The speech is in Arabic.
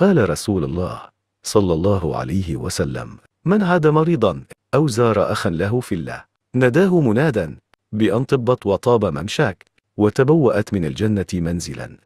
قال رسول الله صلى الله عليه وسلم من عاد مريضا أو زار أخا له في الله نداه منادا بأن طبت وطاب ممشاك وتبوأت من الجنة منزلا